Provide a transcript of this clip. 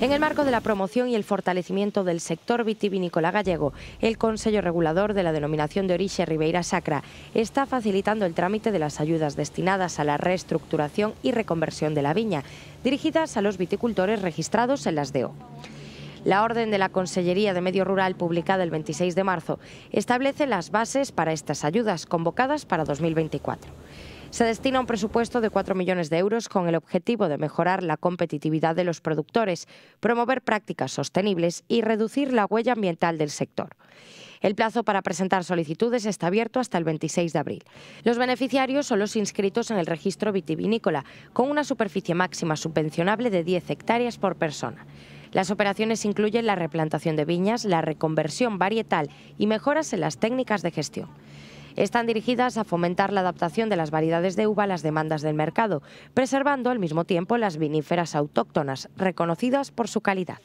En el marco de la promoción y el fortalecimiento del sector vitivinícola gallego, el Consejo Regulador de la Denominación de Origen Ribeira Sacra está facilitando el trámite de las ayudas destinadas a la reestructuración y reconversión de la viña, dirigidas a los viticultores registrados en las DEO. La orden de la Consellería de Medio Rural, publicada el 26 de marzo, establece las bases para estas ayudas convocadas para 2024. Se destina un presupuesto de 4 millones de euros con el objetivo de mejorar la competitividad de los productores, promover prácticas sostenibles y reducir la huella ambiental del sector. El plazo para presentar solicitudes está abierto hasta el 26 de abril. Los beneficiarios son los inscritos en el registro vitivinícola, con una superficie máxima subvencionable de 10 hectáreas por persona. Las operaciones incluyen la replantación de viñas, la reconversión varietal y mejoras en las técnicas de gestión están dirigidas a fomentar la adaptación de las variedades de uva a las demandas del mercado, preservando al mismo tiempo las viníferas autóctonas, reconocidas por su calidad.